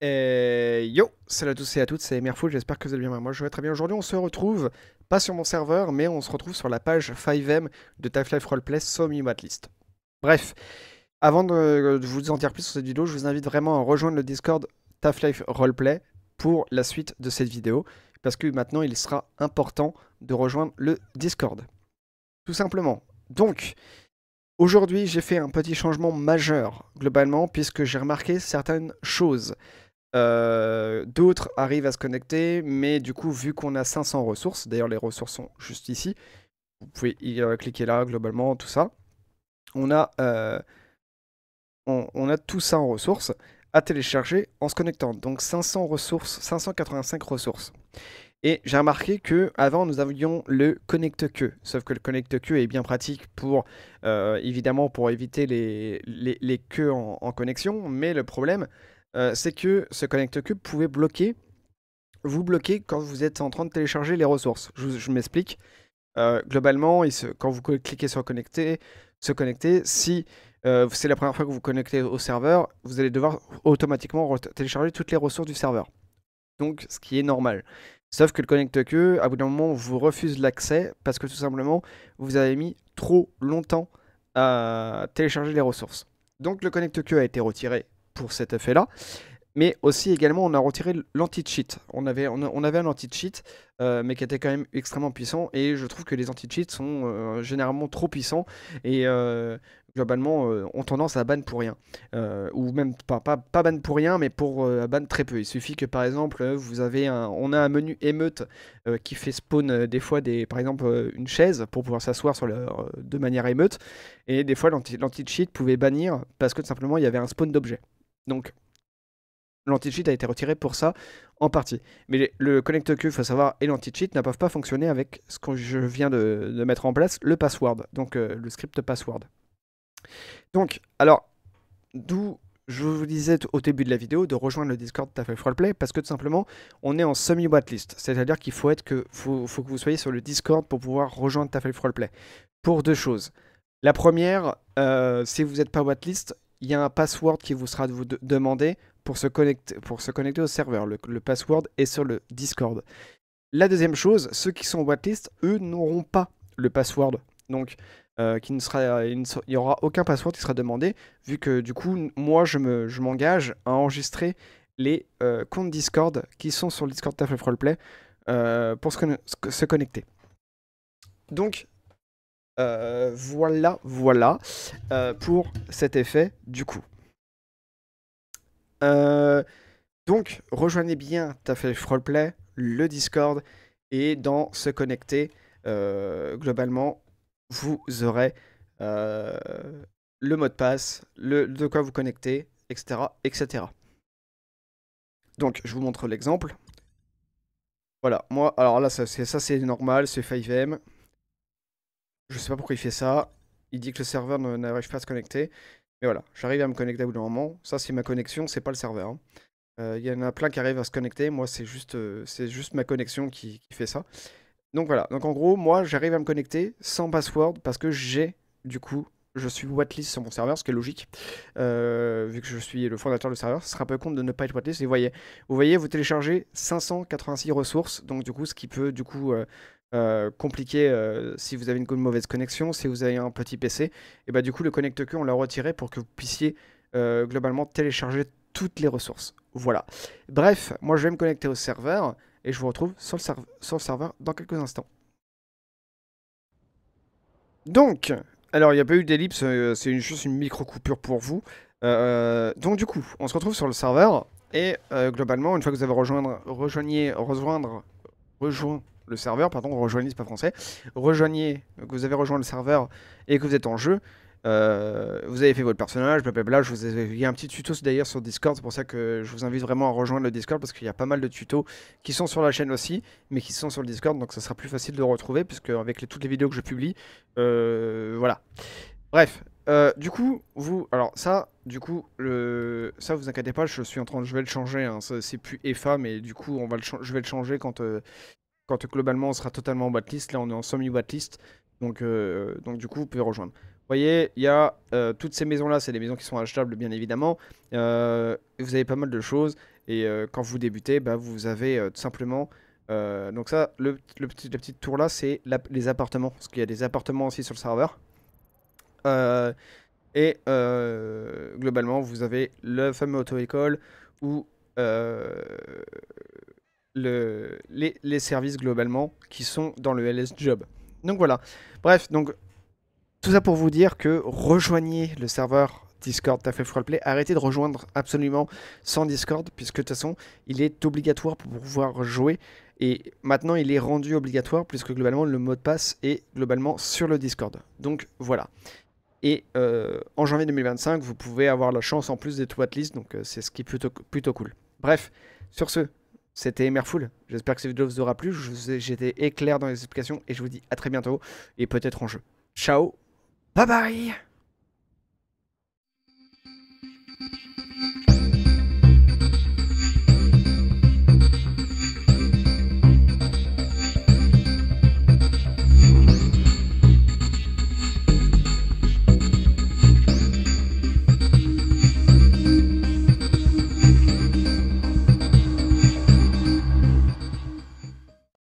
Et yo, salut à tous et à toutes, c'est Merfou, j'espère que vous allez bien. Moi je vais très bien. Aujourd'hui on se retrouve, pas sur mon serveur, mais on se retrouve sur la page 5M de Tough Life Roleplay Somi List. Bref, avant euh, de, vous en dire plus sur cette vidéo, je vous invite vraiment à rejoindre le Discord Taf Life Roleplay pour la suite de cette vidéo, parce que maintenant il sera important de rejoindre le Discord. Tout simplement. Donc, aujourd'hui j'ai fait un petit changement majeur globalement, puisque j'ai remarqué certaines choses. Euh, d'autres arrivent à se connecter, mais du coup, vu qu'on a 500 ressources, d'ailleurs les ressources sont juste ici, vous pouvez y cliquer là, globalement, tout ça. On a, euh, on, a tout ça en ressources à télécharger en se connectant. Donc 500 ressources, 585 ressources. Et j'ai remarqué que avant nous avions le connect queue, sauf que le connect queue est bien pratique pour euh, évidemment pour éviter les, les, les queues en, en connexion, mais le problème euh, c'est que ce Connect Cube pouvait bloquer, vous bloquer quand vous êtes en train de télécharger les ressources. Je, m'explique. Euh, globalement, quand vous cliquez sur connecter, se connecter, si euh, c'est la première fois que vous, connectez au serveur, vous allez devoir automatiquement télécharger toutes les ressources du serveur. Donc, ce qui est normal. Sauf que le Connect Queue, à bout d'un moment, vous refuse l'accès parce que tout simplement, vous avez mis trop longtemps à télécharger les ressources. Donc, le Connect Queue a été retiré pour cet effet-là. Mais aussi également, on a retiré l'anti-cheat. On avait, on, avait un anti-cheat, euh, mais qui était quand même extrêmement puissant. Et je trouve que les anti-cheats sont euh, généralement trop puissants et euh, globalement ont tendance à ban pour rien. ou même pas, pas, ban pour rien, mais pour ban très peu. Il suffit que par exemple, vous avez un, on a un menu émeute qui fait spawn des fois des, par exemple une chaise pour pouvoir s'asseoir sur le, de manière émeute. Et des fois, l'anti-cheat pouvait bannir parce que tout simplement il y avait un spawn d'objets. Donc, l'anti-cheat a été retiré pour ça en partie. Mais le connect queue, il faut savoir, et l'anti-cheat ne peuvent pas fonctionner avec ce que je viens de, mettre en place, le password, donc euh, le script password. Donc, alors, d'où je vous disais au début de la vidéo de rejoindre le Discord Tafel Roleplay parce que tout simplement on est en semi-whitelist, c'est-à-dire qu'il faut, être que, faut, que vous soyez sur le Discord pour pouvoir rejoindre Tafel Roleplay. Pour deux choses. La première, euh, si vous n'êtes pas whitelist, il y a un password qui vous sera demandé pour se, connecter, pour se connecter au serveur. Le, password est sur le Discord. La deuxième chose, ceux qui sont en whitelist, eux, n'auront pas le password. Donc, euh, il n'y aura aucun password qui sera demandé, vu que du coup, moi, je m'engage me, je à enregistrer les euh, comptes Discord qui sont sur le Discord Tafel Roleplay euh, pour se connecter. Donc, euh, voilà, voilà euh, pour cet effet du coup. Euh, donc, rejoignez bien Tafel Roleplay, le Discord, et dans se connecter, globalement, vous aurez le mot de passe, le, de quoi vous connecter, etc. etc. Donc, je vous montre l'exemple. Voilà, moi, alors là, ça c'est normal, c'est 5M. Je sais pas pourquoi il fait ça. Il dit que le serveur n'arrive pas à se connecter. Mais voilà, j'arrive à me connecter au bout d'un moment. Ça, c'est ma connexion, c'est pas le serveur. Hein. Euh, il y en a plein qui arrivent à se connecter. Moi, c'est juste, euh, juste ma connexion qui, fait ça. Donc voilà. Donc en gros, moi, j'arrive à me connecter sans password parce que j'ai, du coup, je suis whitelist sur mon serveur, ce qui est logique. Euh, vu que je suis le fondateur du serveur, ce sera un peu compte de ne pas être whitelist. vous voyez, vous voyez, vous téléchargez 586 ressources. Donc du coup, ce qui peut, du coup euh, compliqué euh, si vous avez une, mauvaise connexion, si vous avez un petit PC. Et bah du coup le connecte que on l'a retiré pour que vous puissiez euh, globalement télécharger toutes les ressources. Voilà. Bref, moi je vais me connecter au serveur et je vous retrouve sur le, serveur dans quelques instants. Donc, alors il n'y a pas eu d'ellipse, c'est une juste une micro coupure pour vous. donc du coup, on se retrouve sur le serveur et globalement, une fois que vous avez rejoindre, rejoigné, rejoindre, rejoint, le serveur, pardon, rejoignez, pas français, rejoignez, que vous avez rejoint le serveur et que vous êtes en jeu, euh, vous avez fait votre personnage, blablabla. Je vous ai... Il y a un petit tuto d'ailleurs sur Discord, c'est pour ça que je vous invite vraiment à rejoindre le Discord parce qu'il y a pas mal de tutos qui sont sur la chaîne aussi, mais qui sont sur le Discord, donc ça sera plus facile de retrouver puisque avec toutes les vidéos que je publie, euh, voilà. Bref, euh, du coup, vous, alors ça, du coup, le, ça vous inquiétez pas, je suis en train, de... je vais le changer. Hein, c'est plus EFA, mais du coup, on va le, je vais le changer quand quand globalement on sera totalement en liste. Là, on est en semi-whitelist. Donc, euh, donc, du coup, vous pouvez rejoindre. Vous voyez, il y a euh, toutes ces maisons-là, c'est des maisons qui sont achetables, bien évidemment. Euh, vous avez pas mal de choses. Et quand vous débutez, bah, vous avez tout simplement... donc ça, le, petit, petit tour là, c'est les appartements. Parce qu'il y a des appartements aussi sur le serveur. et globalement, vous avez le fameux auto-école où les, services globalement qui sont dans le LS Job. Donc voilà. Bref, donc tout ça pour vous dire que rejoignez le serveur Discord TAFF play Arrêtez de rejoindre absolument sans Discord, puisque de toute façon, il est obligatoire pour pouvoir jouer. Et maintenant, il est rendu obligatoire, puisque globalement, le mot de passe est globalement sur le Discord. Donc voilà. Et euh, en janvier 2025, vous pouvez avoir la chance en plus des to donc euh, c'est ce qui est plutôt, plutôt cool. Bref, sur ce, c'était Merful. J'espère que cette vidéo vous aura plu. J'étais éclair dans les explications et je vous dis à très bientôt et peut-être en jeu. Ciao, bye bye